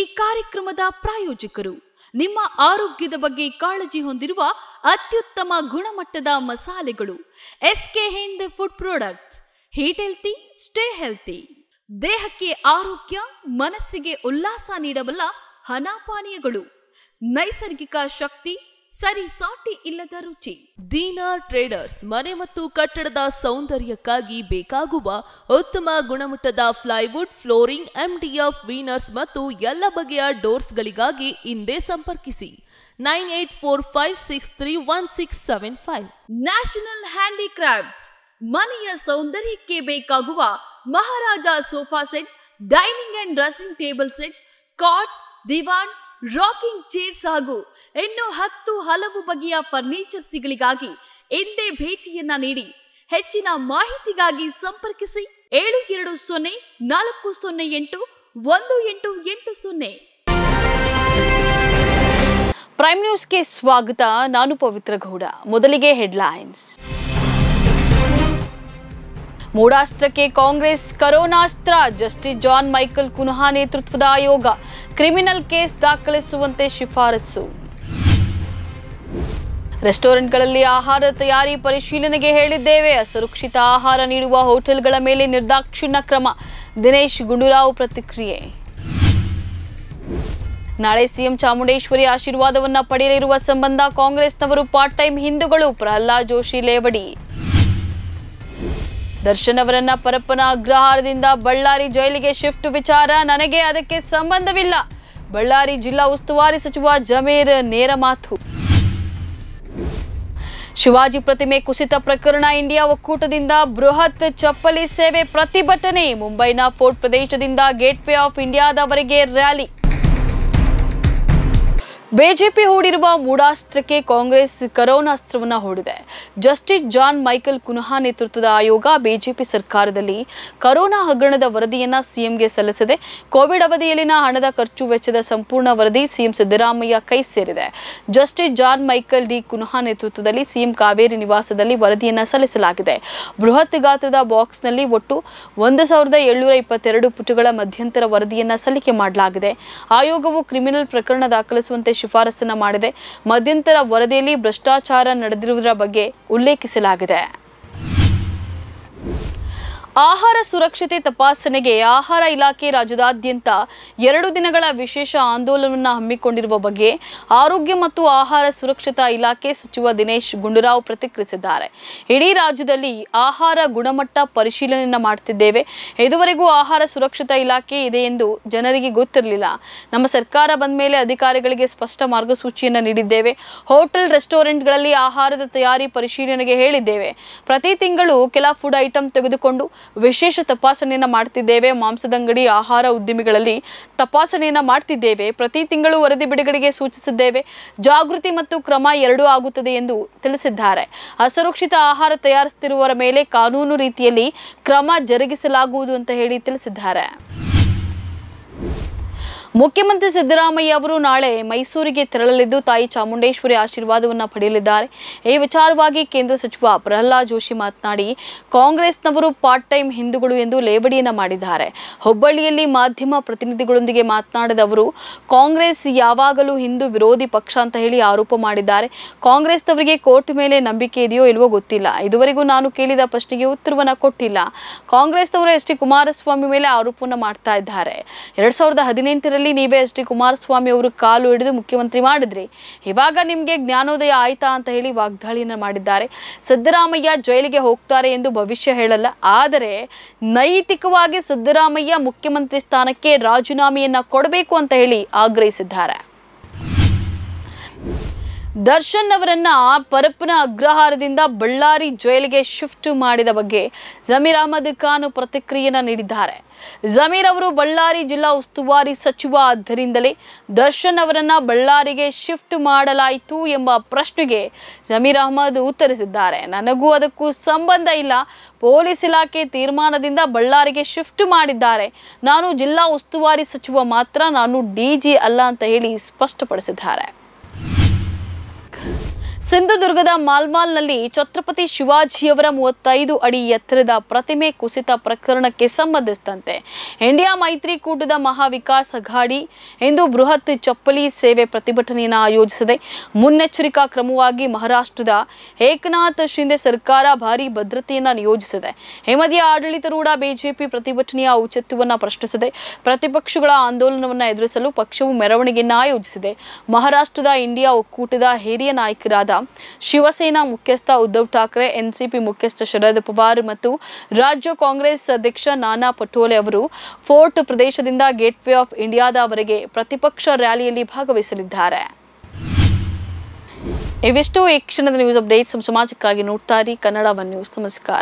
ಈ ಕಾರ್ಯಕ್ರಮದ ಪ್ರಾಯೋಜಕರು ನಿಮ್ಮ ಆರೋಗ್ಯದ ಬಗ್ಗೆ ಕಾಳಜಿ ಹೊಂದಿರುವ ಅತ್ಯುತ್ತಮ ಗುಣಮಟ್ಟದ ಮಸಾಲೆಗಳು SK Hind food products eat healthy stay healthy ದೇಹಕ್ಕೆ ಆರೋಗ್ಯ ಮನಸ್ಸಿಗೆ ಉಲ್ಲಾಸ ನೀಡಬಲ್ಲ ಹಣ ಪಾನೀಯಗಳು ನೈಸರ್ಗಿಕ ಶಕ್ತಿ ಸರಿ ಸಾಟಿ ಇಲ್ಲದ ರುಚಿ ದೀನಾ ಟ್ರೇಡರ್ಸ್ ಮನೆ ಮತ್ತು ಕಟ್ಟಡದ ಸೌಂದರ್ಯಕ್ಕಾಗಿ ಬೇಕಾಗುವ ಉತ್ತಮ ಗುಣಮಟ್ಟದ ಫ್ಲೈವುಡ್ ಫ್ಲೋರಿಂಗ್ ಎಂಡಿಎಫ್ ವೀನರ್ಸ್ ಮತ್ತು ಎಲ್ಲ ಬಗೆಯ ಡೋರ್ಸ್ಗಳಿಗಾಗಿ ಹಿಂದೆ ಸಂಪರ್ಕಿಸಿ nine eight four five six three one six seven five national handicrafts ಮನೆಯ ಸೌಂದರ್ಯಕ್ಕೆ ಬೇಕಾಗುವ Maharaja sofa set dining and dressing table set cot divan rocking chairs ಹಾಗೂ ಇನ್ನು ಹತ್ತು ಹಲವು ಬಗೆಯ ಫರ್ನಿಚರ್ಸ್ಗಳಿಗಾಗಿ ಎಂದೇ ಭೇಟಿಯನ್ನ ನೀಡಿ ಹೆಚ್ಚಿನ ಮಾಹಿತಿಗಾಗಿ ಸಂಪರ್ಕಿಸಿ ಏಳು ಎರಡು ಸೊನ್ನೆ ನಾಲ್ಕು ಸೊನ್ನೆ ಎಂಟು ಒಂದು ಎಂಟು ಎಂಟು ಸೊನ್ನೆ ಪ್ರೈಮ್ ನ್ಯೂಸ್ಗೆ ಸ್ವಾಗತ ನಾನು ಪವಿತ್ರ ಗೌಡ ಮೊದಲಿಗೆ ಹೆಡ್ಲೈನ್ಸ್ ಮೂಡಾಸ್ತ್ರಕ್ಕೆ ಕಾಂಗ್ರೆಸ್ ಕರೋನಾಸ್ತ್ರ ಜಸ್ಟಿಸ್ ಜಾನ್ ಮೈಕಲ್ ಕುನ್ಹಾ ನೇತೃತ್ವದ ಆಯೋಗ ಕ್ರಿಮಿನಲ್ ಕೇಸ್ ದಾಖಲಿಸುವಂತೆ ಶಿಫಾರಸು ರೆಸ್ಟೋರೆಂಟ್ಗಳಲ್ಲಿ ಆಹಾರ ತಯಾರಿ ಪರಿಶೀಲನೆಗೆ ಹೇಳಿದ್ದೇವೆ ಅಸುರಕ್ಷಿತ ಆಹಾರ ನೀಡುವ ಹೋಟೆಲ್ಗಳ ಮೇಲೆ ನಿರ್ದಾಕ್ಷಿಣ್ಯ ಕ್ರಮ ದಿನೇಶ್ ಗುಂಡೂರಾವ್ ಪ್ರತಿಕ್ರಿಯೆ ನಾಳೆ ಸಿಎಂ ಚಾಮುಂಡೇಶ್ವರಿ ಆಶೀರ್ವಾದವನ್ನ ಪಡೆಯಲಿರುವ ಸಂಬಂಧ ಕಾಂಗ್ರೆಸ್ನವರು ಪಾರ್ಟ್ ಟೈಮ್ ಹಿಂದೂಗಳು ಪ್ರಹ್ಲಾದ್ ಜೋಶಿ ಲೇವಡಿ ದರ್ಶನ್ ಅವರನ್ನ ಪರಪ್ಪನ ಅಗ್ರಹಾರದಿಂದ ಬಳ್ಳಾರಿ ಜೈಲಿಗೆ ಶಿಫ್ಟ್ ವಿಚಾರ ನನಗೆ ಅದಕ್ಕೆ ಸಂಬಂಧವಿಲ್ಲ ಬಳ್ಳಾರಿ ಜಿಲ್ಲಾ ಉಸ್ತುವಾರಿ ಸಚಿವ ಜಮೀರ್ ನೇರ ಶಿವಾಜಿ ಪ್ರತಿಮೆ ಕುಸಿತ ಪ್ರಕರಣ ಇಂಡಿಯಾ ಒಕ್ಕೂಟದಿಂದ ಬೃಹತ್ ಚಪ್ಪಲಿ ಸೇವೆ ಪ್ರತಿಭಟನೆ ಮುಂಬೈನ ಫೋರ್ಟ್ ಪ್ರದೇಶದಿಂದ ಗೇಟ್ವೇ ಆಫ್ ಇಂಡಿಯಾದವರೆಗೆ ರ್ಯಾಲಿ ಬಿಜೆಪಿ ಹೂಡಿರುವ ಮೂಡಾಸ್ತ್ರಕ್ಕೆ ಕಾಂಗ್ರೆಸ್ ಕರೋನಾಸ್ತ್ರವನ್ನು ಹೂಡಿದೆ ಜಸ್ಟಿಸ್ ಜಾನ್ ಮೈಕಲ್ ಕುನಹಾ ನೇತೃತ್ವದ ಆಯೋಗ ಬಿಜೆಪಿ ಸರ್ಕಾರದಲ್ಲಿ ಕರೋನಾ ಹಗರಣದ ವರದಿಯನ್ನು ಸಿಎಂಗೆ ಸಲ್ಲಿಸಿದೆ ಕೋವಿಡ್ ಅವಧಿಯಲ್ಲಿನ ಹಣದ ಖರ್ಚು ವೆಚ್ಚದ ಸಂಪೂರ್ಣ ವರದಿ ಸಿಎಂ ಸಿದ್ದರಾಮಯ್ಯ ಕೈ ಸೇರಿದೆ justice John Michael D Cunha ನೇತೃತ್ವದಲ್ಲಿ ಸಿಎಂ ಕಾವೇರಿ ನಿವಾಸದಲ್ಲಿ ವರದಿಯನ್ನು ಸಲ್ಲಿಸಲಾಗಿದೆ ಬೃಹತ್ ಗಾತ್ರದ ಬಾಕ್ಸ್ನಲ್ಲಿ ಒಟ್ಟು ಒಂದು ಸಾವಿರದ ಏಳ್ನೂರ ಇಪ್ಪತ್ತೆರಡು ಪುಟಗಳ ಮಧ್ಯಂತರ ವರದಿಯನ್ನು ಸಲ್ಲಿಕೆ ಮಾಡಲಾಗಿದೆ ಆಯೋಗವು ಕ್ರಿಮಿನಲ್ ಪ್ರಕರಣ ದಾಖಲಿಸುವಂತೆ ಶಿಫಾರಸನ್ನ ಮಾಡಿದೆ ಮಧ್ಯಂತರ ವರದಿಯಲ್ಲಿ ಭ್ರಷ್ಟಾಚಾರ ನಡೆದಿರುವುದರ ಬಗ್ಗೆ ಉಲ್ಲೇಖಿಸಲಾಗಿದೆ ಆಹಾರ ಸುರಕ್ಷತೆ ತಪಾಸಣೆಗೆ ಆಹಾರ ಇಲಾಖೆ ರಾಜ್ಯದಾದ್ಯಂತ ಎರಡು ದಿನಗಳ ವಿಶೇಷ ಆಂದೋಲನವನ್ನು ಹಮ್ಮಿಕೊಂಡಿರುವ ಬಗ್ಗೆ ಆರೋಗ್ಯ ಮತ್ತು ಆಹಾರ ಸುರಕ್ಷತಾ ಇಲಾಖೆ ಸಚಿವ ದಿನೇಶ್ ಗುಂಡೂರಾವ್ ಪ್ರತಿಕ್ರಿಯಿಸಿದ್ದಾರೆ ಇಡೀ ರಾಜ್ಯದಲ್ಲಿ ಆಹಾರ ಗುಣಮಟ್ಟ ಪರಿಶೀಲನೆಯನ್ನು ಮಾಡುತ್ತಿದ್ದೇವೆ ಇದುವರೆಗೂ ಆಹಾರ ಸುರಕ್ಷತಾ ಇಲಾಖೆ ಇದೆ ಎಂದು ಜನರಿಗೆ ಗೊತ್ತಿರಲಿಲ್ಲ ನಮ್ಮ ಸರ್ಕಾರ ಬಂದ ಮೇಲೆ ಅಧಿಕಾರಿಗಳಿಗೆ ಸ್ಪಷ್ಟ ಮಾರ್ಗಸೂಚಿಯನ್ನು ನೀಡಿದ್ದೇವೆ ಹೋಟೆಲ್ ರೆಸ್ಟೋರೆಂಟ್ಗಳಲ್ಲಿ ಆಹಾರದ ತಯಾರಿ ಪರಿಶೀಲನೆಗೆ ಹೇಳಿದ್ದೇವೆ ಪ್ರತಿ ತಿಂಗಳು ಕೆಲ ಫುಡ್ ಐಟಮ್ ತೆಗೆದುಕೊಂಡು ವಿಶೇಷ ತಪಾಸಣೆಯನ್ನು ಮಾಡ್ತಿದ್ದೇವೆ ಮಾಂಸದಂಗಡಿ ಆಹಾರ ಉದ್ಯಮಿಗಳಲ್ಲಿ ತಪಾಸಣೆಯನ್ನು ಮಾಡ್ತಿದ್ದೇವೆ ಪ್ರತಿ ತಿಂಗಳು ವರದಿ ಬಿಡುಗಡೆಗೆ ಸೂಚಿಸಿದ್ದೇವೆ ಜಾಗೃತಿ ಮತ್ತು ಕ್ರಮ ಎರಡೂ ಆಗುತ್ತದೆ ಎಂದು ತಿಳಿಸಿದ್ದಾರೆ ಅಸುರಕ್ಷಿತ ಆಹಾರ ತಯಾರಿಸುತ್ತಿರುವವರ ಮೇಲೆ ಕಾನೂನು ರೀತಿಯಲ್ಲಿ ಕ್ರಮ ಜರುಗಿಸಲಾಗುವುದು ಅಂತ ಹೇಳಿ ತಿಳಿಸಿದ್ದಾರೆ ಮುಖ್ಯಮಂತ್ರಿ ಸಿದ್ದರಾಮಯ್ಯ ಅವರು ನಾಳೆ ಮೈಸೂರಿಗೆ ತೆರಳಲಿದ್ದು ತಾಯಿ ಚಾಮುಂಡೇಶ್ವರಿ ಆಶೀರ್ವಾದವನ್ನು ಪಡೆಯಲಿದ್ದಾರೆ ಈ ವಿಚಾರವಾಗಿ ಕೇಂದ್ರ ಸಚಿವ ಪ್ರಹ್ಲಾದ್ ಜೋಶಿ ಮಾತನಾಡಿ ಕಾಂಗ್ರೆಸ್ನವರು ಪಾರ್ಟ್ ಟೈಮ್ ಹಿಂದೂಗಳು ಎಂದು ಲೇವಡಿಯನ್ನು ಮಾಡಿದ್ದಾರೆ ಹುಬ್ಬಳ್ಳಿಯಲ್ಲಿ ಮಾಧ್ಯಮ ಪ್ರತಿನಿಧಿಗಳೊಂದಿಗೆ ಮಾತನಾಡಿದ ಅವರು ಕಾಂಗ್ರೆಸ್ ಯಾವಾಗಲೂ ಹಿಂದೂ ವಿರೋಧಿ ಪಕ್ಷ ಅಂತ ಹೇಳಿ ಆರೋಪ ಮಾಡಿದ್ದಾರೆ ಕಾಂಗ್ರೆಸ್ನವರಿಗೆ ಕೋರ್ಟ್ ಮೇಲೆ ನಂಬಿಕೆ ಇದೆಯೋ ಇಲ್ವೋ ಗೊತ್ತಿಲ್ಲ ಇದುವರೆಗೂ ನಾನು ಕೇಳಿದ ಪ್ರಶ್ನೆಗೆ ಉತ್ತರವನ್ನು ಕೊಟ್ಟಿಲ್ಲ ಕಾಂಗ್ರೆಸ್ನವರು ಎಸ್ ಟಿ ಕುಮಾರಸ್ವಾಮಿ ಮೇಲೆ ಆರೋಪವನ್ನು ಮಾಡ್ತಾ ಇದ್ದಾರೆ ಎರಡ್ ಸಾವಿರದ ಹದಿನೆಂಟರಲ್ಲಿ ಸಂದರ್ಭದಲ್ಲಿ ನೀವೇ ಎಸ್ ಡಿ ಕುಮಾರಸ್ವಾಮಿ ಅವರು ಕಾಲು ಹಿಡಿದು ಮುಖ್ಯಮಂತ್ರಿ ಮಾಡಿದ್ರಿ ಇವಾಗ ನಿಮಗೆ ಜ್ಞಾನೋದಯ ಆಯ್ತಾ ಅಂತ ಹೇಳಿ ವಾಗ್ದಾಳಿಯನ್ನು ಮಾಡಿದ್ದಾರೆ ಸಿದ್ದರಾಮಯ್ಯ ಜೈಲಿಗೆ ಹೋಗ್ತಾರೆ ಎಂದು ಭವಿಷ್ಯ ಹೇಳಲ್ಲ ಆದರೆ ನೈತಿಕವಾಗಿ ಸಿದ್ದರಾಮಯ್ಯ ಮುಖ್ಯಮಂತ್ರಿ ಸ್ಥಾನಕ್ಕೆ ರಾಜೀನಾಮೆಯನ್ನ ಕೊಡಬೇಕು ಅಂತ ಹೇಳಿ ಆಗ್ರಹಿಸಿದ್ದಾರೆ ದರ್ಶನ್ ಅವರನ್ನ ಪರಪ್ಪನ ಅಗ್ರಹಾರದಿಂದ ಬಳ್ಳಾರಿ ಜೈಲಿಗೆ ಶಿಫ್ಟ್ ಮಾಡಿದ ಬಗ್ಗೆ ಜಮೀರ್ ಅಹಮದ್ ಖಾನ್ ಪ್ರತಿಕ್ರಿಯೆಯನ್ನ ನೀಡಿದ್ದಾರೆ ಜಮೀರ್ ಅವರು ಬಳ್ಳಾರಿ ಜಿಲ್ಲಾ ಉಸ್ತುವಾರಿ ಸಚಿವ ಆದ್ದರಿಂದಲೇ ದರ್ಶನ್ ಅವರನ್ನ ಬಳ್ಳಾರಿಗೆ ಶಿಫ್ಟ್ ಮಾಡಲಾಯಿತು ಎಂಬ ಪ್ರಶ್ನೆಗೆ ಜಮೀರ್ ಅಹಮದ್ ಉತ್ತರಿಸಿದ್ದಾರೆ ನನಗೂ ಅದಕ್ಕೂ ಸಂಬಂಧ ಇಲ್ಲ ಪೊಲೀಸ್ ಇಲಾಖೆ ತೀರ್ಮಾನದಿಂದ ಬಳ್ಳಾರಿಗೆ ಶಿಫ್ಟ್ ಮಾಡಿದ್ದಾರೆ ನಾನು ಜಿಲ್ಲಾ ಉಸ್ತುವಾರಿ ಸಚಿವ ಮಾತ್ರ ನಾನು ಡಿಜಿ ಅಲ್ಲ ಅಂತ ಹೇಳಿ ಸ್ಪಷ್ಟಪಡಿಸಿದ್ದಾರೆ ಸಿಂಧುದುರ್ಗದ ಮಾಲ್ಮಾಲ್ನಲ್ಲಿ ಛತ್ರಪತಿ ಶಿವಾಜಿಯವರ ಮೂವತ್ತೈದು ಅಡಿ ಎತ್ತರದ ಪ್ರತಿಮೆ ಕುಸಿತ ಪ್ರಕರಣಕ್ಕೆ ಸಂಬಂಧಿಸಿದಂತೆ ಇಂಡಿಯಾ ಮೈತ್ರಿಕೂಟದ ಮಹಾವಿಕಾಸ್ ಅಘಾಡಿ ಇಂದು ಬೃಹತ್ ಚಪ್ಪಲಿ ಸೇವೆ ಪ್ರತಿಭಟನೆಯನ್ನು ಆಯೋಜಿಸಿದೆ ಮುನ್ನೆಚ್ಚರಿಕಾ ಕ್ರಮವಾಗಿ ಮಹಾರಾಷ್ಟ್ರದ ಏಕನಾಥ್ ಶಿಂದೆ ಸರ್ಕಾರ ಭಾರಿ ಭದ್ರತೆಯನ್ನು ನಿಯೋಜಿಸಿದೆ ಹಿಮದಿಯ ಆಡಳಿತಾರೂಢ ಬಿಜೆಪಿ ಪ್ರತಿಭಟನೆಯ ಔಚಿತ್ಯವನ್ನು ಪ್ರಶ್ನಿಸಿದೆ ಪ್ರತಿಪಕ್ಷಗಳ ಆಂದೋಲನವನ್ನು ಎದುರಿಸಲು ಪಕ್ಷವು ಮೆರವಣಿಗೆಯನ್ನು ಆಯೋಜಿಸಿದೆ ಮಹಾರಾಷ್ಟ್ರದ ಇಂಡಿಯಾ ಒಕ್ಕೂಟದ ಹಿರಿಯ ನಾಯಕರಾದ ಶಿವಸೇನಾ ಮುಖ್ಯಸ್ಥ ಉದ್ದವ್ ಠಾಕ್ರೆ ಎನ್ಸಿಪಿ ಮುಖ್ಯಸ್ಥ ಶರದ್ ಪವಾರ್ ಮತ್ತು ರಾಜ್ಯ ಕಾಂಗ್ರೆಸ್ ಅಧ್ಯಕ್ಷ ನಾನಾ ಪಟೋಲೆ ಅವರು ಫೋರ್ಟ್ ಪ್ರದೇಶದಿಂದ ವೇ ಆಫ್ ಇಂಡಿಯಾದವರೆಗೆ ಪ್ರತಿಪಕ್ಷ ರ್ಯಾಲಿಯಲ್ಲಿ ಭಾಗವಹಿಸಲಿದ್ದಾರೆ ಇವಿಷ್ಟು ಈ ಕ್ಷಣದ ನ್ಯೂಸ್ ಅಪ್ಡೇಟ್ಸ್ ಸಮಾಜಕ್ಕಾಗಿ ನೋಡ್ತಾ ಕನ್ನಡ ವನ್ ನ್ಯೂಸ್ ನಮಸ್ಕಾರ